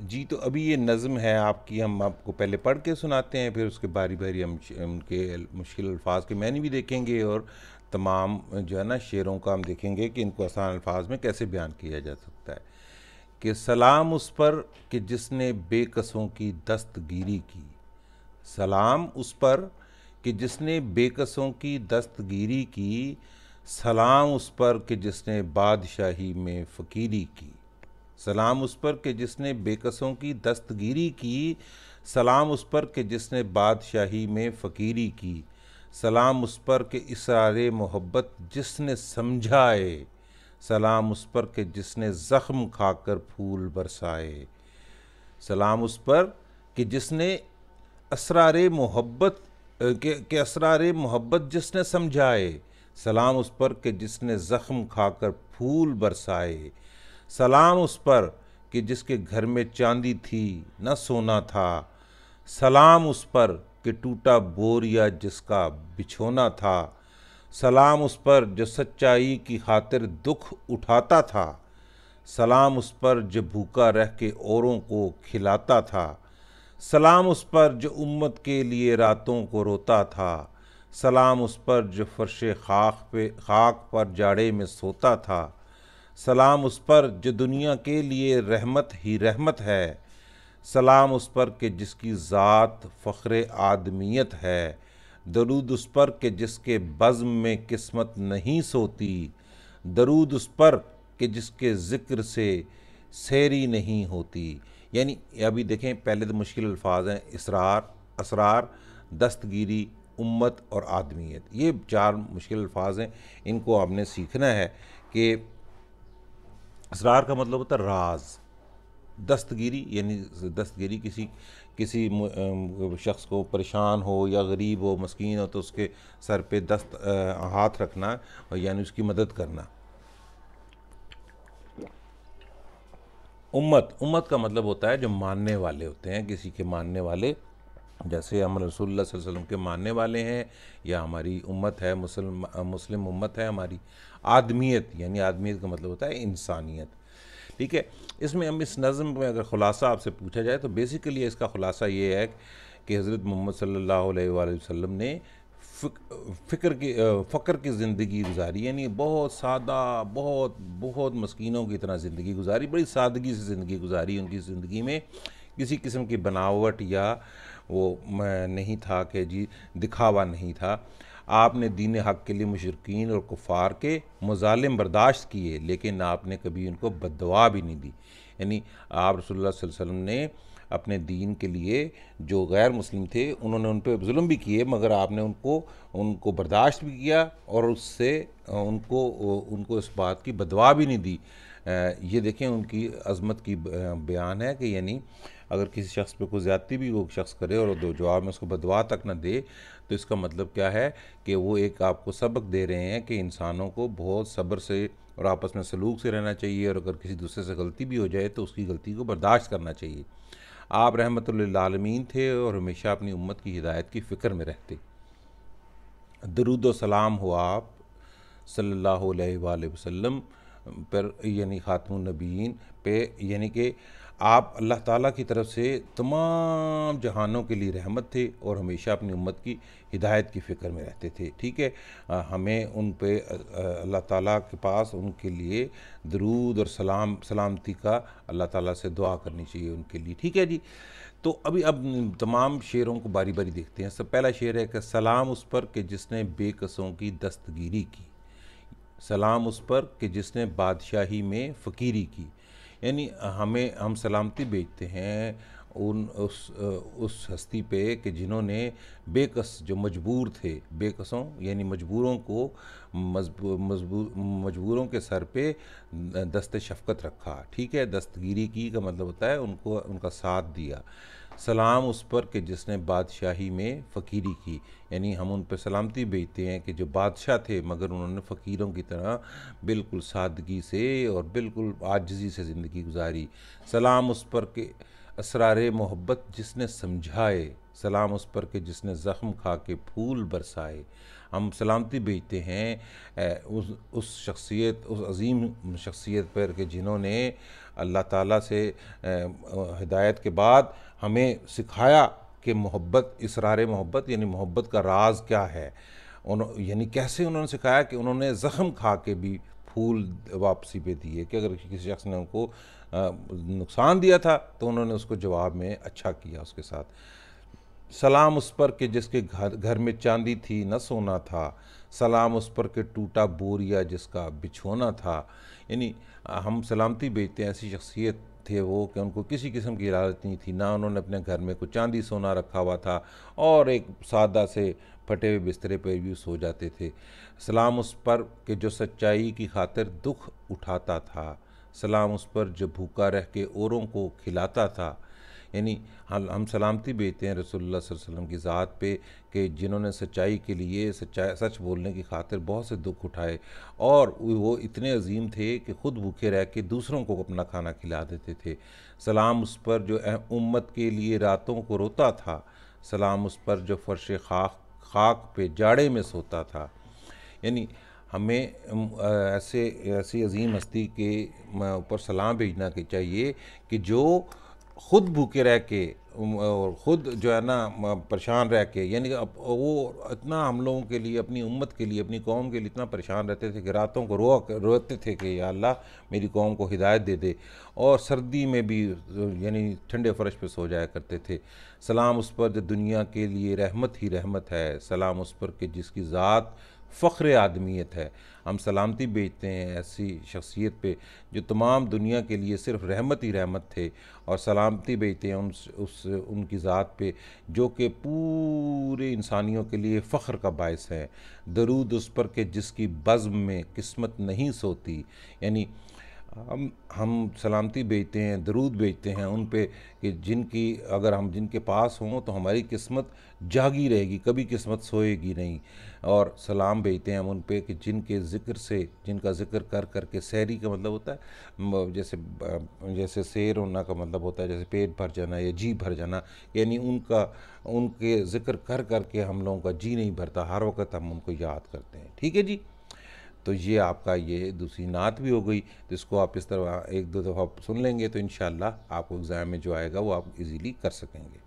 जी तो अभी ये नज़म है आपकी हम आपको पहले पढ़ के सुनाते हैं फिर उसके बारी बारी हम उनके मुश्किल अल्फाज के मैंने भी देखेंगे और तमाम जो है ना शेरों का हम देखेंगे कि इनको आसान अल्फाज में कैसे बयान किया जा सकता है कि सलाम उस पर कि जिसने बेकसों की दस्तगीरी की सलाम उस पर कि जिसने बेकसों की दस्तगीरी की सलाम उस पर कि जिसने बादशाही में फ़कीरी की सलाम उस पर कि जिसने बेकसों की दस्तगिरी की सलाम उस पर कि जिसने बादशाही में फ़कीरी की सलाम उस पर कि इसार मोहब्बत जिसने समझाए सलाम उस पर कि जिसने ज़ख्म खाकर फूल बरसाए सलाम उस पर कि जिसने असरार मोहब्बत के, के असरार मोहब्बत जिसने समझाए सलाम उस पर कि जिसने ज़ख्म खाकर फूल बरसाए सलाम उस पर कि जिसके घर में चांदी थी न सोना था सलाम उस पर कि टूटा बोर या जिसका बिछोना था सलाम उस पर जो सच्चाई की खातिर दुख उठाता था सलाम उस पर जो भूखा रह के औरों को खिलाता था सलाम उस पर जो उम्मत के लिए रातों को रोता था सलाम उस पर जो फर्श खाक पे खाक पर जाड़े में सोता था सलाम उस पर जो दुनिया के लिए रहमत ही रहमत है सलाम उस पर के जिसकी ज़ात फ़ख्र आदमियत है दरूद उस पर के जिसके बज़म में किस्मत नहीं सोती दरूद उस पर के जिसके ज़िक्र से सैरी नहीं होती यानी अभी देखें पहले तो मुश्किल अल्फाज हैं इसरार असरार दस्तगीरी उम्मत और आदमियत ये चार मुश्किल अल्फाज हैं इनको आपने सीखना है कि इसरार का मतलब होता है राज दस्तगिरी यानी दस्तगिरी किसी किसी शख्स को परेशान हो या गरीब हो मस्किन हो तो उसके सर पे दस्त हाथ रखना और यानी उसकी मदद करना उम्मत उम्मत का मतलब होता है जो मानने वाले होते हैं किसी के मानने वाले जैसे हम रसूल वसलम के मानने वाले हैं या हमारी उम्मत है मुसलम मुस्लिम उम्मत है हमारी आदमियत यानी आदमियत का मतलब होता है इंसानियत ठीक है इसमें हम इस नज़म में अगर ख़ुलासा आपसे पूछा जाए तो बेसिकली इसका ख़ुलासा ये है कि हज़रत मोहम्मद सल्ला वसम ने फ़िक्र की फ़क्र की ज़िंदगी गुजारी यानी बहुत सादा बहुत बहुत मस्किनों की तरह ज़िंदगी गुजारी बड़ी सादगी से ज़िंदगी गुजारी उनकी ज़िंदगी में किसी किस्म की बनावट या वो नहीं था कि जी दिखावा नहीं था आपने दीन हक़ के लिए मशरकिन और कुफार के मजालम बर्दाश्त किए लेकिन आपने कभी उनको बदवा भी नहीं दी यानी आप रसोल्ला वसम ने अपने दीन के लिए जो गैर मुस्लिम थे उन्होंने उन पर जुल्म भी किए मगर आपने उनको उनको बर्दाश्त भी किया और उससे उनको उनको इस बात की बदवा भी नहीं दी ये देखें उनकी अजमत की बयान है कि यानी अगर किसी शख्स पे कोई ज़्यादती भी वो शख्स करे और दो जवाब में उसको बदवा तक ना दे तो इसका मतलब क्या है कि वो एक आपको सबक दे रहे हैं कि इंसानों को बहुत सब्र से और आपस में सलूक से रहना चाहिए और अगर किसी दूसरे से गलती भी हो जाए तो उसकी गलती को बर्दाश्त करना चाहिए आप रहमत लालमीन थे और हमेशा अपनी उम्मत की हिदायत की फ़िक्र में रहते दरुद सलाम हो आप सल्लल्लाहु अलैहि वसल्लम पर यानी ख़ातून नबीन पे यानी कि आप अल्लाह ताला की तरफ से तमाम जहानों के लिए रहमत थे और हमेशा अपनी उम्मत की हिदायत की फ़िक्र में रहते थे ठीक है हमें उन पे अल्लाह ताला के पास उनके लिए दरूद और सलाम सलामती का अल्लाह ताला से दुआ करनी चाहिए उनके लिए ठीक है जी तो अभी अब तमाम शेरों को बारी बारी देखते हैं सब पहला शेर है कि सलाम उस पर कि जिसने बेकसों की दस्तगिरी की सलाम उस पर कि जिसने बादशाही में फ़कीरी की यानी हमें हम सलामती बेचते हैं उन उस उस हस्ती पे कि जिन्होंने बेकस जो मजबूर थे बेकसों यानी मजबूरों को मजबूर मजबूरों के सर पे दस्त शफकत रखा ठीक है दस्तगिरी की का मतलब होता है उनको उनका साथ दिया सलाम उस पर कि जिसने बादशाही में फ़कीरी की यानी हम उन पर सलामती भेजते हैं कि जो बादशाह थे मगर उन्होंने फ़कीरों की तरह बिल्कुल सादगी से और बिल्कुल आजजी से ज़िंदगी गुजारी सलाम उस पर के असरार मोहब्बत जिसने समझाए सलाम उस पर कि जिसने ज़ख्म खा के फूल बरसाए हम सलामती भेजते हैं उस उस शख्सियत उस अजीम शख्सियत पर के जिन्होंने अल्लाह ताला से हिदायत के बाद हमें सिखाया कि मोहब्बत इसरार मोहब्बत यानी मोहब्बत का राज क्या है उन यानी कैसे उन्होंने सिखाया कि उन्होंने ज़ख्म खा के भी फूल वापसी पे दिए कि अगर किसी शख्स ने उनको नुकसान दिया था तो उन्होंने उसको जवाब में अच्छा किया उसके साथ सलाम उस पर के जिसके घर घर में चांदी थी न सोना था सलाम उस पर के टूटा बोरिया जिसका बिछोना था यानी हम सलामती बेचते हैं ऐसी शख्सियत थे वो कि उनको किसी किस्म की लालच नहीं थी ना उन्होंने अपने घर में कुछ चांदी सोना रखा हुआ था और एक सादा से फटे हुए बिस्तरे पर भी सो जाते थे सलाम उस पर के जो सच्चाई की खातिर दुख उठाता था सलाम उस पर जो भूखा रह के औरों को खिलाता था यानी हम सलामती भेजते हैं रसोल्ला वसम की ज़ात पे कि जिन्होंने सच्चाई के लिए सच्चाई सच बोलने की खातिर बहुत से दुख उठाए और वो इतने अजीम थे कि ख़ुद भूखे रह के दूसरों को अपना खाना खिला देते थे सलाम उस पर जो उम्मत के लिए रातों को रोता था सलाम उस पर जो फर्श खाक खाक पे जाड़े में सोता था यानी हमें ऐसे ऐसी अजीम हस्ती के ऊपर सलाम भेजना के चाहिए कि जो ख़ुद भूखे रह के और ख़ुद जो है ना परेशान रह के यानी कि वो इतना हम लोगों के लिए अपनी उम्मत के लिए अपनी कौम के लिए इतना परेशान रहते थे कि रातों को रोआ रोते थे कि या अल्लाह मेरी कौम को हिदायत दे दे और सर्दी में भी यानी ठंडे फर्श पे सो जाया करते थे सलाम उस पर जो दुनिया के लिए रहमत ही रहमत है सलाम उस पर कि जिसकी ज़ात फ़ख्र आदमियत है हम सलामती बेचते हैं ऐसी शख्सियत पे जो तमाम दुनिया के लिए सिर्फ रहमत ही रहमत थे और सलामती बेचते हैं उन उस उनकी ज़ात पे जो कि पूरे इंसानियों के लिए फ़ख्र का बायस है दरूद उस पर के जिसकी बज़म में किस्मत नहीं सोती यानी हम हम सलामती भेजते हैं दरूद भेजते हैं उन पे कि जिनकी अगर हम जिनके पास हों तो हमारी किस्मत जागी रहेगी कभी किस्मत सोएगी नहीं और सलाम भेजते हैं हम उन पे कि जिनके ज़िक्र से जिनका ज़िक्र कर करके सहरी का मतलब होता है जैसे जैसे शेर होना का मतलब होता है जैसे पेट भर जाना या जी भर जाना यानी उनका उनके ज़िक्र कर करके हम लोगों का जी नहीं भरता हर वक्त हम उनको याद करते हैं ठीक है जी तो ये आपका ये दूसरी नात भी हो गई तो इसको आप इस तरह एक दो दफ़ा सुन लेंगे तो इन आपको एग्ज़ाम में जो आएगा वो आप इजीली कर सकेंगे